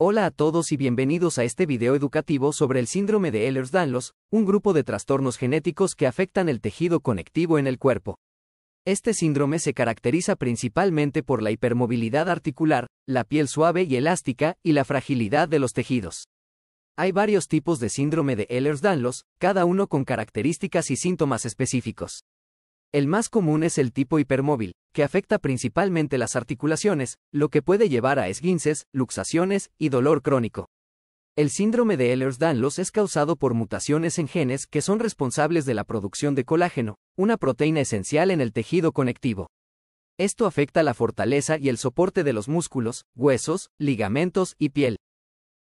Hola a todos y bienvenidos a este video educativo sobre el síndrome de Ehlers-Danlos, un grupo de trastornos genéticos que afectan el tejido conectivo en el cuerpo. Este síndrome se caracteriza principalmente por la hipermovilidad articular, la piel suave y elástica y la fragilidad de los tejidos. Hay varios tipos de síndrome de Ehlers-Danlos, cada uno con características y síntomas específicos. El más común es el tipo hipermóvil, que afecta principalmente las articulaciones, lo que puede llevar a esguinces, luxaciones y dolor crónico. El síndrome de Ehlers-Danlos es causado por mutaciones en genes que son responsables de la producción de colágeno, una proteína esencial en el tejido conectivo. Esto afecta la fortaleza y el soporte de los músculos, huesos, ligamentos y piel.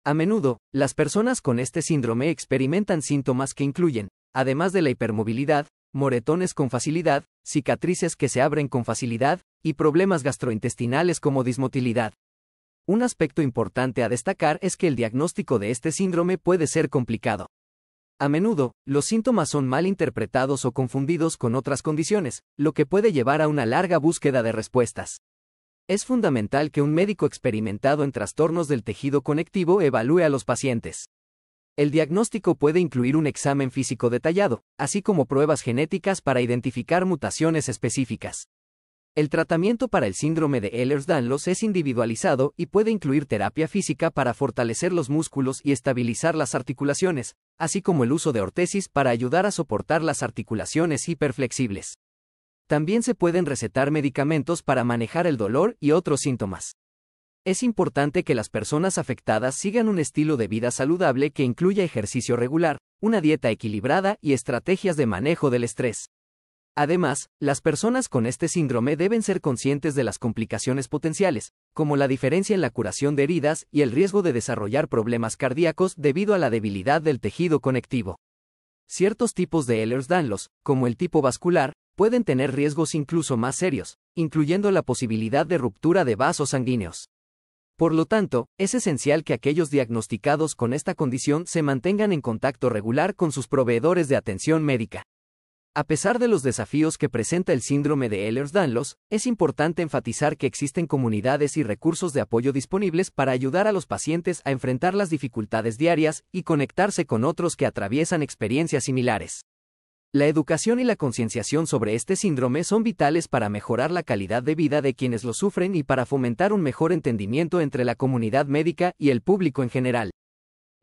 A menudo, las personas con este síndrome experimentan síntomas que incluyen, además de la hipermovilidad, moretones con facilidad, cicatrices que se abren con facilidad, y problemas gastrointestinales como dismotilidad. Un aspecto importante a destacar es que el diagnóstico de este síndrome puede ser complicado. A menudo, los síntomas son mal interpretados o confundidos con otras condiciones, lo que puede llevar a una larga búsqueda de respuestas. Es fundamental que un médico experimentado en trastornos del tejido conectivo evalúe a los pacientes. El diagnóstico puede incluir un examen físico detallado, así como pruebas genéticas para identificar mutaciones específicas. El tratamiento para el síndrome de Ehlers-Danlos es individualizado y puede incluir terapia física para fortalecer los músculos y estabilizar las articulaciones, así como el uso de ortesis para ayudar a soportar las articulaciones hiperflexibles. También se pueden recetar medicamentos para manejar el dolor y otros síntomas. Es importante que las personas afectadas sigan un estilo de vida saludable que incluya ejercicio regular, una dieta equilibrada y estrategias de manejo del estrés. Además, las personas con este síndrome deben ser conscientes de las complicaciones potenciales, como la diferencia en la curación de heridas y el riesgo de desarrollar problemas cardíacos debido a la debilidad del tejido conectivo. Ciertos tipos de Ehlers-Danlos, como el tipo vascular, pueden tener riesgos incluso más serios, incluyendo la posibilidad de ruptura de vasos sanguíneos. Por lo tanto, es esencial que aquellos diagnosticados con esta condición se mantengan en contacto regular con sus proveedores de atención médica. A pesar de los desafíos que presenta el síndrome de Ehlers-Danlos, es importante enfatizar que existen comunidades y recursos de apoyo disponibles para ayudar a los pacientes a enfrentar las dificultades diarias y conectarse con otros que atraviesan experiencias similares. La educación y la concienciación sobre este síndrome son vitales para mejorar la calidad de vida de quienes lo sufren y para fomentar un mejor entendimiento entre la comunidad médica y el público en general.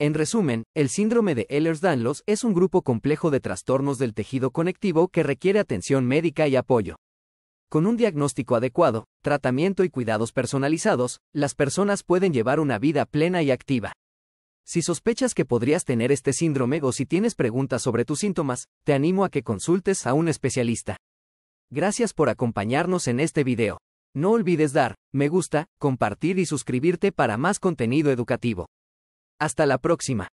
En resumen, el síndrome de Ehlers-Danlos es un grupo complejo de trastornos del tejido conectivo que requiere atención médica y apoyo. Con un diagnóstico adecuado, tratamiento y cuidados personalizados, las personas pueden llevar una vida plena y activa. Si sospechas que podrías tener este síndrome o si tienes preguntas sobre tus síntomas, te animo a que consultes a un especialista. Gracias por acompañarnos en este video. No olvides dar, me gusta, compartir y suscribirte para más contenido educativo. Hasta la próxima.